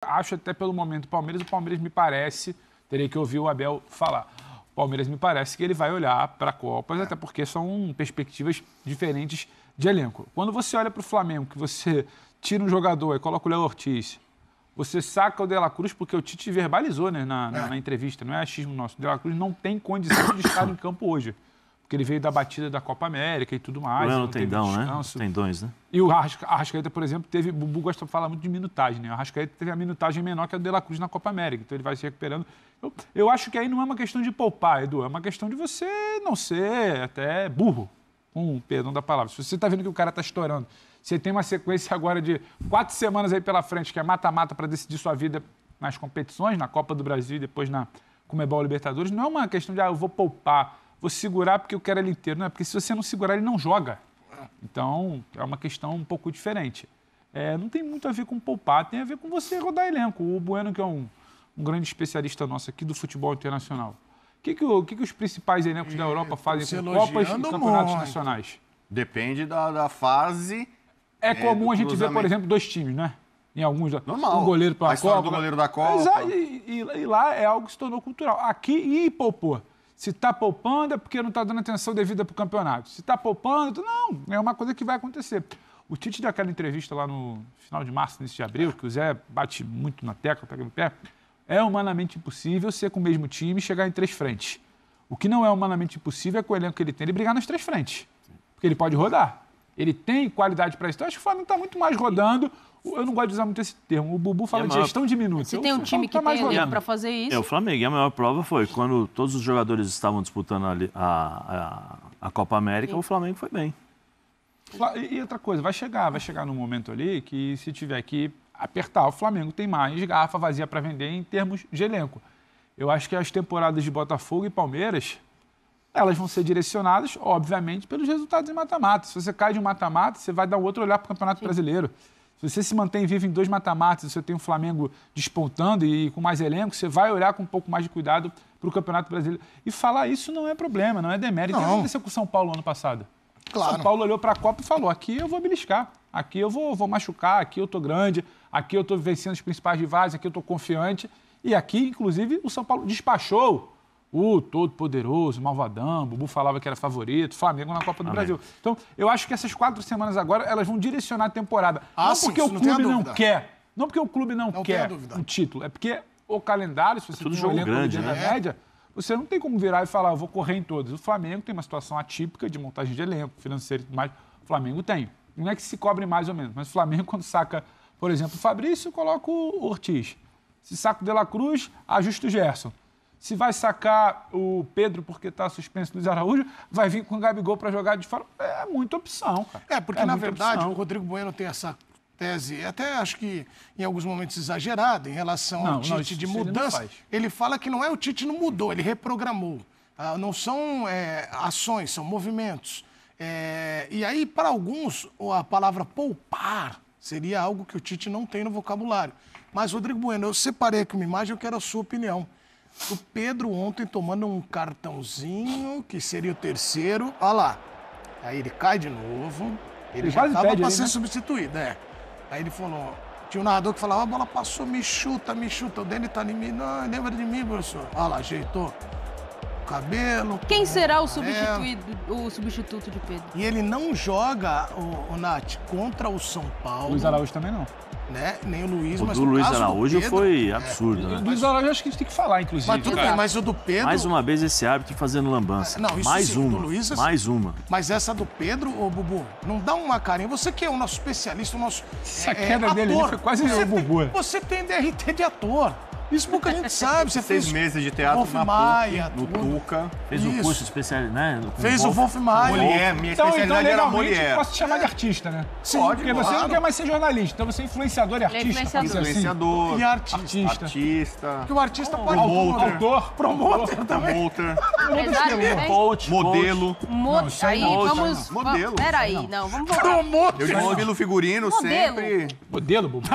acho até pelo momento o Palmeiras, o Palmeiras me parece, teria que ouvir o Abel falar. O Palmeiras me parece que ele vai olhar para a Copa, é. até porque são perspectivas diferentes de elenco. Quando você olha para o Flamengo, que você tira um jogador e coloca o Léo Ortiz, você saca o De La Cruz, porque o Tite verbalizou né, na, na, é. na entrevista, não é achismo nosso. O De La Cruz não tem condição de estar em campo hoje porque ele veio da batida da Copa América e tudo mais. Não, não dão, né? Tendões, né? E o Arrascaeta, por exemplo, teve. O Bubu gosta de falar muito de minutagem, né? O Arrascaeta teve a minutagem menor que a do De La Cruz na Copa América, então ele vai se recuperando. Eu, eu acho que aí não é uma questão de poupar, Edu, é uma questão de você não ser até burro, com um, perdão da palavra. Se você está vendo que o cara está estourando, você tem uma sequência agora de quatro semanas aí pela frente, que é mata-mata para decidir sua vida nas competições, na Copa do Brasil e depois na Comebol Libertadores, não é uma questão de, ah, eu vou poupar vou segurar porque eu quero ele inteiro. Não é porque se você não segurar, ele não joga. Então, é uma questão um pouco diferente. É, não tem muito a ver com poupar, tem a ver com você rodar elenco. O Bueno, que é um, um grande especialista nosso aqui do futebol internacional. O que, que, o, que, que os principais elencos da Europa é, fazem com Copas e Campeonatos muito. Nacionais? Depende da, da fase. É, é comum a gente ver, por exemplo, dois times, né? Em alguns. Normal. Um goleiro para a Copa. do goleiro da Copa. Exato. E, e, e, lá é algo que se tornou cultural. Aqui, e poupou. Se está poupando é porque não está dando atenção devida para o campeonato. Se está poupando, não, é uma coisa que vai acontecer. O Tite deu aquela entrevista lá no final de março, início de abril, que o Zé bate muito na tecla, pega no pé. É humanamente impossível ser com o mesmo time e chegar em três frentes. O que não é humanamente impossível é com o elenco que ele tem ele brigar nas três frentes. Porque ele pode rodar. Ele tem qualidade para isso. Então, acho que o Flamengo está muito mais rodando eu não gosto de usar muito esse termo. O Bubu fala de é maior... gestão de minutos. Você tem um time que tá tem elenco para fazer é, isso. É o Flamengo. E a maior prova foi quando todos os jogadores estavam disputando a, a, a, a Copa América, Sim. o Flamengo foi bem. E outra coisa, vai chegar, vai chegar num momento ali que se tiver que apertar, o Flamengo tem mais garrafa vazia para vender em termos de elenco. Eu acho que as temporadas de Botafogo e Palmeiras, elas vão ser direcionadas, obviamente, pelos resultados em mata-mata. Se você cai de um mata-mata, você vai dar um outro olhar para o Campeonato Sim. Brasileiro. Se você se mantém vivo em dois mata-matas, você tem o Flamengo despontando e com mais elenco, você vai olhar com um pouco mais de cuidado para o Campeonato Brasileiro. E falar isso não é problema, não é demérito. Não. O que aconteceu com o São Paulo ano passado? Claro. São Paulo olhou para a Copa e falou: aqui eu vou beliscar, aqui eu vou, vou machucar, aqui eu tô grande, aqui eu tô vencendo os principais rivais, aqui eu tô confiante. E aqui, inclusive, o São Paulo despachou o Todo-Poderoso, Malvadão, Bubu falava que era favorito, Flamengo na Copa do Amém. Brasil. Então, eu acho que essas quatro semanas agora elas vão direcionar a temporada. Ah, não sim, porque o clube não, não, quer, não porque o clube não, não quer um título, é porque o calendário, se você é Tudo tem um jogo grande, né? É. média, você não tem como virar e falar, ah, vou correr em todas. O Flamengo tem uma situação atípica de montagem de elenco, financeiro e tudo mais. O Flamengo tem. Não é que se cobre mais ou menos, mas o Flamengo, quando saca, por exemplo, o Fabrício, coloca o Ortiz. Se saca o De La Cruz, ajusta o Gerson. Se vai sacar o Pedro porque está suspenso Luiz Araújo, vai vir com o Gabigol para jogar de fora. É muita opção. Cara. É, porque é na verdade opção. o Rodrigo Bueno tem essa tese, até acho que em alguns momentos exagerada, em relação não, ao Tite não, isso, de mudança. Ele, ele, fala que não é o Tite não mudou, ele reprogramou. Ah, não são é, ações, são movimentos. É, e aí, para alguns, a palavra poupar seria algo que o Tite não tem no vocabulário. Mas, Rodrigo Bueno, eu separei aqui uma imagem, eu quero a sua opinião. O Pedro ontem tomando um cartãozinho, que seria o terceiro. Olha lá. Aí ele cai de novo. Ele, ele já estava para ser né? substituído, é. Aí ele falou, tinha um narrador que falava, a bola passou, me chuta, me chuta, o dele tá em mim. Não, lembra de mim, professor. Olha lá, ajeitou o cabelo. Quem será o substituído, o substituto de Pedro? E ele não joga, o, o Nath, contra o São Paulo. Luiz Araújo também não né? Nem o Luiz, o mas do Luiz Araújo do Pedro, foi é. absurdo, é, né? O Luiz Araújo acho que a gente tem que falar, inclusive. Mas tudo cara. bem, mas o do Pedro. Mais uma vez esse árbitro fazendo lambança. Não, isso mais sim, uma. Luiz, é mais uma. Mas essa do Pedro, ô Bubu, não dá uma carinha. Você que é o nosso especialista, o nosso. Essa é, queda é dele ator, foi quase o Bubu. Tem, né? você tem DRT de ator. Isso pouca gente sabe. Você Seis fez meses de teatro Wolf na Maia, PUC, no Tuca. Fez o um curso especial, né? Fez o Wolf Maia. Mulher, minha então, então especialidade então, era mulher. posso te chamar de é. artista, né? Sim, Pode, Porque claro. você não quer mais ser jornalista, então você é influenciador e é artista. Influenciador. É assim. influenciador assim. E artista. Artista. Porque o artista oh, pode... Promoter. Autor. Promoter também. Promoter. Empresário Coach. Modelo. Modelo. Aí, vamos... Modelo. Peraí, não, vamos voltar. Promoter. Eu desfilo figurino sempre. Modelo, Bubu.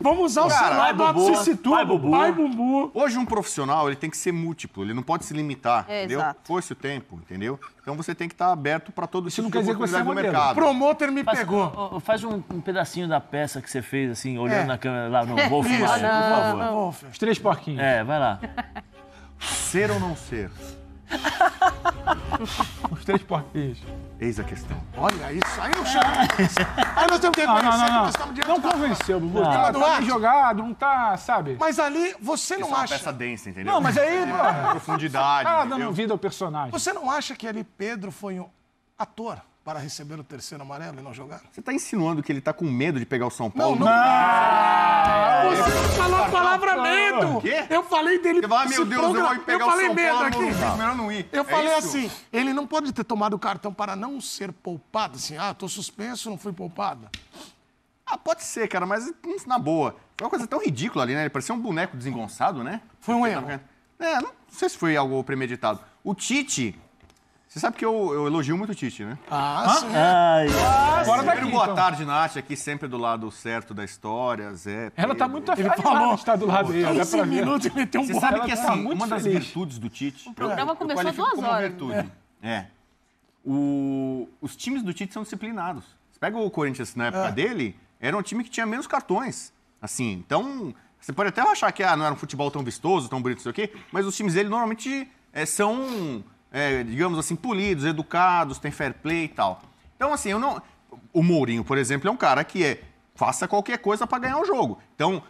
Vamos usar o celular do Bubu. Vai, Bubu. Vai, Bumbu! Hoje um profissional, ele tem que ser múltiplo, ele não pode se limitar, é, entendeu? Exato. Foi-se o tempo, entendeu? Então você tem que estar aberto para todo Isso tipo não quiser é no mercado. você é do Promoter me faz, pegou. Ó, faz um, um, pedacinho da peça que você fez, assim, olhando é. na câmera lá, não Wolf. filmar, por favor. Os três porquinhos. É, vai lá. Ser ou não ser? Os três porquinhos. Eis a questão. Olha isso, aí eu chamo. Aí nós temos que reconhecer não, não, não. que nós estamos diante Não convenceu, Bubu. Não, tá não tá jogado, não tá, sabe? Mas ali você não Isso acha. É uma peça densa, entendeu? Não, mas aí. É, profundidade. dando vida ao é personagem. Você não acha que ali Pedro foi um ator? Para receber o terceiro amarelo e não jogar? Você está insinuando que ele está com medo de pegar o São Paulo? não. não. não você falou a palavra medo. Eu falei dele. Eu falei, meu Deus, eu vou pegar eu falei medo aqui. Eu é falei assim, ele não pode ter tomado o cartão para não ser poupado. Assim, ah, tô suspenso, não fui poupado. Ah, pode ser, cara, mas hum, na boa. Foi uma coisa tão ridícula ali, né? Ele parecia um boneco desengonçado, né? Foi um tá erro. É, não sei se foi algo premeditado. O Tite, você sabe que eu, eu elogio muito o Tite, né? Ah, sim. ah, Agora tá aqui, boa então. tarde, Nath, aqui sempre do lado certo da história, Zé. Pedro. Ela tá muito ele falou de tá do lado dele. Dá pra minutos ele tem um Você sabe que tá assim, uma das feliz. virtudes do Tite. O programa eu, começou eu duas horas. Virtude. É. é. O, os times do Tite são disciplinados. Você pega o Corinthians na época é. dele, era um time que tinha menos cartões. Assim, então. Você pode até achar que ah, não era um futebol tão vistoso, tão bonito, não sei o quê, mas os times dele normalmente é, são é, digamos assim, polidos, educados, tem fair play e tal. Então, assim, eu não. O Mourinho, por exemplo, é um cara que é faça qualquer coisa para ganhar o jogo. Então,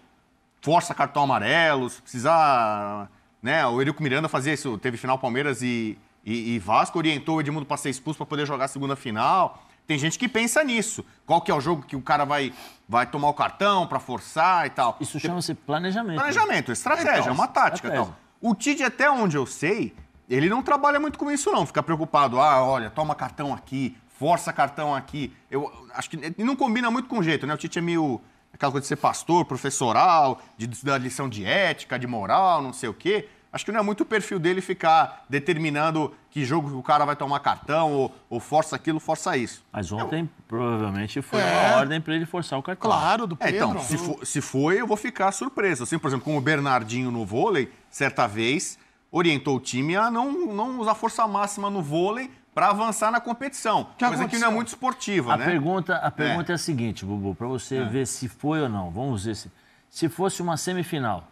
força cartão amarelo, se precisar. Né, o Eurico Miranda fazia isso, teve final Palmeiras e, e, e Vasco, orientou o Edmundo para ser expulso para poder jogar a segunda final. Tem gente que pensa nisso. Qual que é o jogo que o cara vai, vai tomar o cartão para forçar e tal. Isso chama-se planejamento. Né? Planejamento, estratégia, é uma tática. Estratégia. Tal. O Tite, até onde eu sei, ele não trabalha muito com isso, não. Fica preocupado. Ah, olha, toma cartão aqui, força cartão aqui. Eu acho que não combina muito com o jeito, né? O Tite é meio aquela coisa de ser pastor, professoral, de dar lição de ética, de moral, não sei o quê. Acho que não é muito o perfil dele ficar determinando que jogo o cara vai tomar cartão, ou, ou força aquilo, força isso. Mas ontem, eu... provavelmente, foi é... uma ordem para ele forçar o cartão. Claro, do Pedro. É, então, se, for, se foi, eu vou ficar surpreso. Assim, por exemplo, com o Bernardinho no vôlei, certa vez, orientou o time a não, não usar força máxima no vôlei para avançar na competição. Que coisa aconteceu? que não é muito esportiva, a né? Pergunta, a é. pergunta é. é a seguinte, Bubu, para você é. ver se foi ou não. Vamos ver se, se fosse uma semifinal,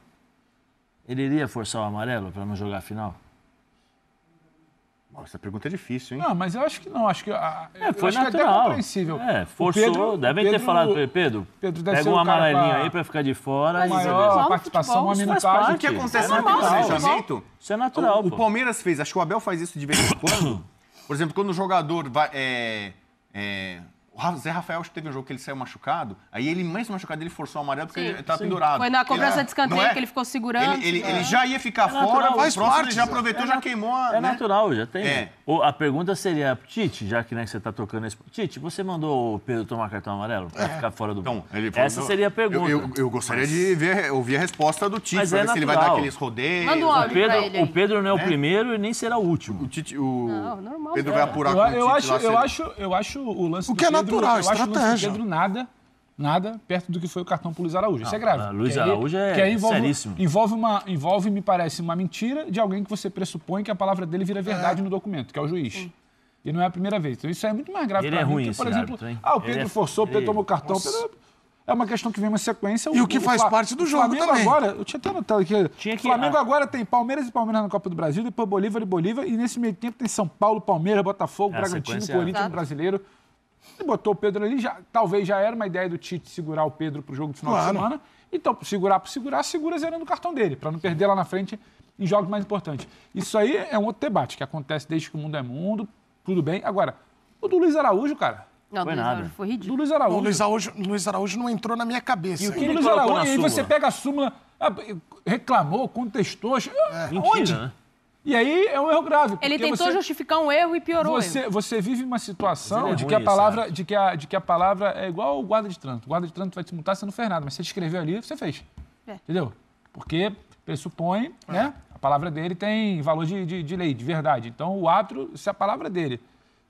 ele iria forçar o amarelo para não jogar a final? Essa pergunta é difícil, hein? Não, mas eu acho que não. Acho que, a, é, foi acho natural. Que é É, forçou. Pedro, devem Pedro, ter falado para ele, Pedro, Pedro pega um amarelinho pra... aí para ficar de fora. Mas é maior participação, uma minutagem. O que é acontece é no planejamento? Isso é natural. O, o, Palmeiras fez, acho que o Abel faz isso de vez em quando. Por exemplo, quando o jogador vai. É, é, o Zé Rafael acho que teve um jogo que ele saiu machucado, aí ele, mesmo machucado, ele forçou o amarelo porque sim, ele estava pendurado. Foi na cobrança de escanteio é? que ele ficou segurando. Ele, ele, é. ele já ia ficar é fora, natural, mas parte, ele já aproveitou, é já queimou a. É né? natural, já tem. O, é. a pergunta seria, Tite, já que, né, que você está trocando esse. Tite, você mandou o Pedro tomar cartão amarelo para é. ficar fora do. Então, ele falou, Essa seria a pergunta. Eu, eu, eu gostaria de ver, ouvir a resposta do Tite, mas é ver se ele vai dar aqueles rodeios. Manda um o Pedro, ele, o Pedro não é, o primeiro e nem será o último. O Tite. O... Não, normal. Pedro né? vai apurar com o Tite. Eu acho o lance do natural, eu acho o lance do Pedro nada, nada perto do que foi o cartão para o Luiz Araújo. Não, Isso é ah, grave. Ah, Luiz Araújo é, envolve, seríssimo. Envolve, uma, envolve, me parece, uma mentira de alguém que você pressupõe que a palavra dele vira verdade é. no documento, que é o juiz. Hum. E não é a primeira vez. Então, isso é muito mais grave do é Ruim, que, por exemplo, árbitro, ah, o Pedro é... forçou, o Pedro tomou cartão. Pedro... É uma questão que vem uma sequência. E o, o que faz o, parte do jogo Flamengo também. agora, eu tinha até aqui. Tinha que, Flamengo ah, agora tem Palmeiras e Palmeiras na Copa do Brasil, depois Bolívar e Bolívar, e nesse meio tempo tem São Paulo, Palmeiras, Botafogo, é Bragantino, Corinthians, Brasileiro. Ele botou o Pedro ali, já, talvez já era uma ideia do Tite segurar o Pedro para o jogo de final claro. de semana. Então, segurar pro segurar, segura zerando o cartão dele, para não perder lá na frente em jogos mais importantes. Isso aí é um outro debate que acontece desde que o mundo é mundo, tudo bem. Agora, o do Luiz Araújo, cara, não, foi nada. foi ridículo. Do Luiz Araújo. O Luiz Araújo, Luiz Araújo não entrou na minha cabeça. E o que Luiz Araújo, e aí você pega a súmula, ah, reclamou, contestou. É. Onde? Mentira, né? E aí é um erro grave. Ele tentou você, justificar um erro e piorou você, erro. Você vive uma situação é de, que a palavra, isso, né? de, que a, de que a palavra é igual o guarda de trânsito. O guarda de trânsito vai te multar, você não fez nada, mas você escreveu ali, você fez. É. Entendeu? Porque pressupõe, é. né? A palavra dele tem valor de, de, de lei, de verdade. Então, o ato, se a palavra dele,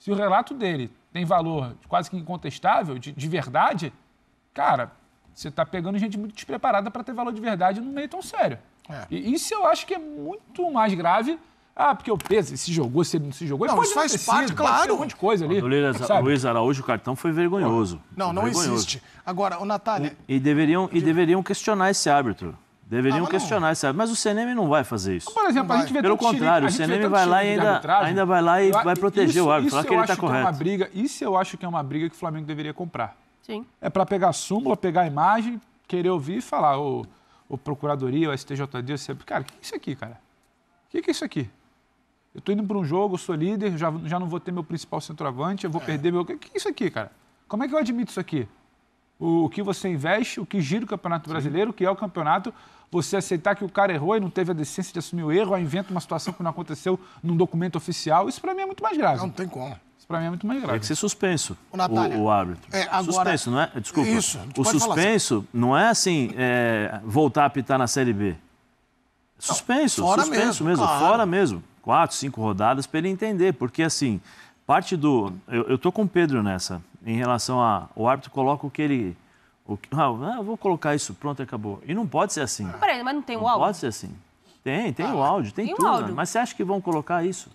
se o relato dele tem valor quase que incontestável, de, de verdade, cara, você está pegando gente muito despreparada para ter valor de verdade num meio tão sério. É. E isso eu acho que é muito mais grave ah, porque o peso se jogou, se ele não se jogou. Não, isso faz sido, parte, claro. Um monte de coisa ali. O Luiz Araújo, o cartão foi vergonhoso. Não, não vergonhoso. existe. Agora, o Natália... E, e deveriam, e deveriam questionar esse árbitro. Deveriam ah, questionar esse árbitro. Mas o CNM não vai fazer isso. Por exemplo, a gente vê Pelo contrário, o CNM vai lá, e ainda, ainda vai lá e vai proteger isso, o árbitro, falar que ele está correto. É uma briga, isso eu acho que é uma briga que o Flamengo deveria comprar. Sim. É para pegar a súmula, pegar a imagem, querer ouvir e falar... Oh, ou Procuradoria, ou STJD, ou sempre, cara, o que é isso aqui, cara? O que é isso aqui? Eu estou indo para um jogo, eu sou líder, já, já não vou ter meu principal centroavante, eu vou é. perder meu. O que é isso aqui, cara? Como é que eu admito isso aqui? O, o que você investe, o que gira o Campeonato Sim. Brasileiro, o que é o campeonato, você aceitar que o cara errou e não teve a decência de assumir o erro, ou inventa uma situação que não aconteceu num documento oficial, isso para mim é muito mais grave. Não, não tem como. Isso para mim é muito mais grave. Tem que ser suspenso o, o, o árbitro. É, agora... Suspenso, não é? Desculpa. Isso, o suspenso não é assim, é, voltar a apitar na Série B. É suspenso, não, fora suspenso mesmo, mesmo claro. fora mesmo. Quatro, cinco rodadas para ele entender, porque assim, parte do... Eu, eu tô com o Pedro nessa, em relação a... O árbitro coloca o que ele... O, ah, vou colocar isso, pronto, acabou. E não pode ser assim. Peraí, mas não tem o áudio? pode ser assim. Tem, tem ah, o áudio, tem, tem tudo. Áudio. Mas você acha que vão colocar isso?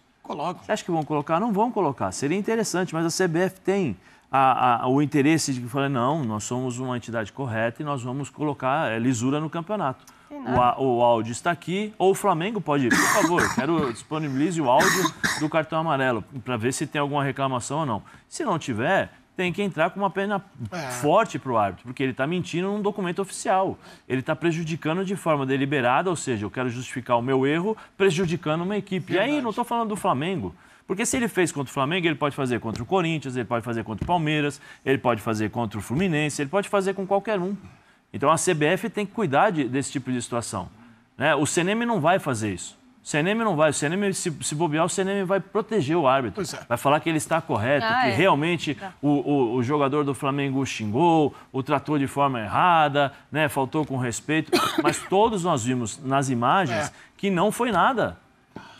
Você acha que vão colocar? Não vão colocar. Seria interessante, mas a CBF tem a, a, o interesse de falar, não, nós somos uma entidade correta e nós vamos colocar é, lisura no campeonato. O, o, áudio está aqui, ou o Flamengo pode ir, por favor, quero disponibilize o áudio do cartão amarelo para ver se tem alguma reclamação ou não. Se não tiver, tem que entrar com uma pena é. forte para o árbitro, porque ele está mentindo num documento oficial. Ele está prejudicando de forma deliberada, ou seja, eu quero justificar o meu erro prejudicando uma equipe. Verdade. E aí, não estou falando do Flamengo. Porque se ele fez contra o Flamengo, ele pode fazer contra o Corinthians, ele pode fazer contra o Palmeiras, ele pode fazer contra o Fluminense, ele pode fazer com qualquer um. Então a CBF tem que cuidar de, desse tipo de situação. Né? O CNM não vai fazer isso. O CNM não vai. O CNM, se, se bobear, o CNM vai proteger o árbitro. É. Vai falar que ele está correto, ah, que é. realmente tá. o, o, o, jogador do Flamengo xingou, o tratou de forma errada, né, faltou com respeito. Mas todos nós vimos nas imagens é. que não foi nada.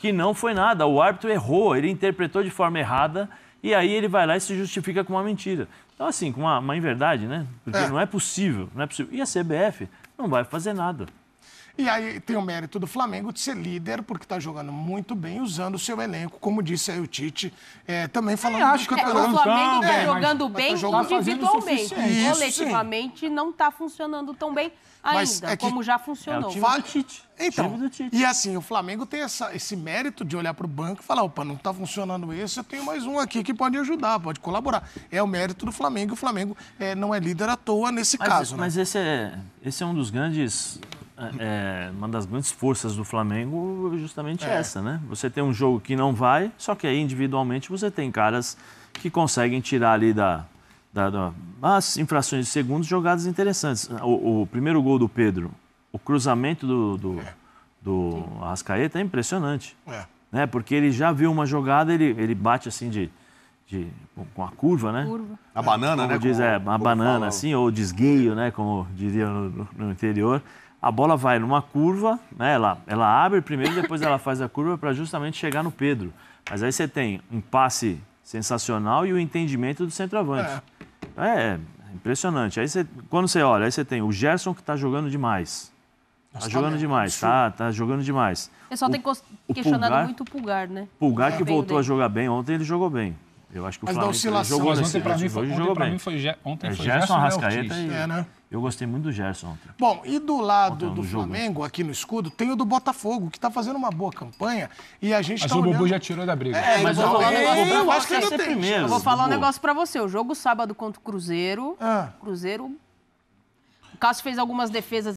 Que não foi nada. O árbitro errou, ele interpretou de forma errada e aí ele vai lá e se justifica com uma mentira. Então, assim, com uma, uma inverdade, né? Porque é. não é possível, não é possível. E a CBF não vai fazer nada. E aí tem o mérito do Flamengo de ser líder, porque está jogando muito bem, usando o seu elenco, como disse aí o Tite, é, também falando eu acho que, que é, o Flamengo está então, jogando tá bem mas, tá individualmente. Isso, Coletivamente sim. não está funcionando tão bem mas ainda, é que, como já funcionou. É o time do Tite. Então, time do Tite. e assim, o Flamengo tem essa, esse mérito de olhar para o banco e falar, opa, não está funcionando esse, eu tenho mais um aqui que pode ajudar, pode colaborar. É o mérito do Flamengo, e o Flamengo é, não é líder à toa nesse mas, caso. Né? Mas né? esse, é, esse é um dos grandes é, é, uma das grandes forças do Flamengo é justamente é. essa, né? Você tem um jogo que não vai, só que aí individualmente você tem caras que conseguem tirar ali da, da, da as infrações de segundos jogadas interessantes. O, o, primeiro gol do Pedro, o cruzamento do, do, é. do Arrascaeta é impressionante. É. Né? Porque ele já viu uma jogada, ele, ele bate assim de. De, com a curva, né? Curva. A banana, como né? Diz, é, a banana, fala. assim, ou desgueio, né? Como diria no, no interior a bola vai numa curva, né? ela, ela abre primeiro, depois ela faz a curva para justamente chegar no Pedro. Mas aí você tem um passe sensacional e o entendimento do centroavante. É, é, é impressionante. Aí você, quando você olha, aí você tem o Gerson que está jogando demais. Está jogando tá demais, tá, tá jogando demais. O pessoal o, tem questionado Pulgar, muito o Pulgar, né? Pulgar que voltou a jogar bem, ontem ele jogou bem. Eu acho que Mas o Flamengo jogou nesse né? ontem para mim, foi, ontem, jogou bem. Mim foi, ontem foi Gerson, Gerson Arrascaeta É, né? Eu gostei muito do Gerson. Ontem. Bom, e do lado ontem, do né? Flamengo, aqui no escudo, tem o do Botafogo, que está fazendo uma boa campanha e a gente está olhando... Mas tá o Bubu já tirou da briga. É, mas eu vou tá falar um negócio... acho que ainda tem. Primeiro, eu vou falar um negócio para você. O jogo sábado contra o Cruzeiro... Ah. Cruzeiro... O Cássio fez algumas defesas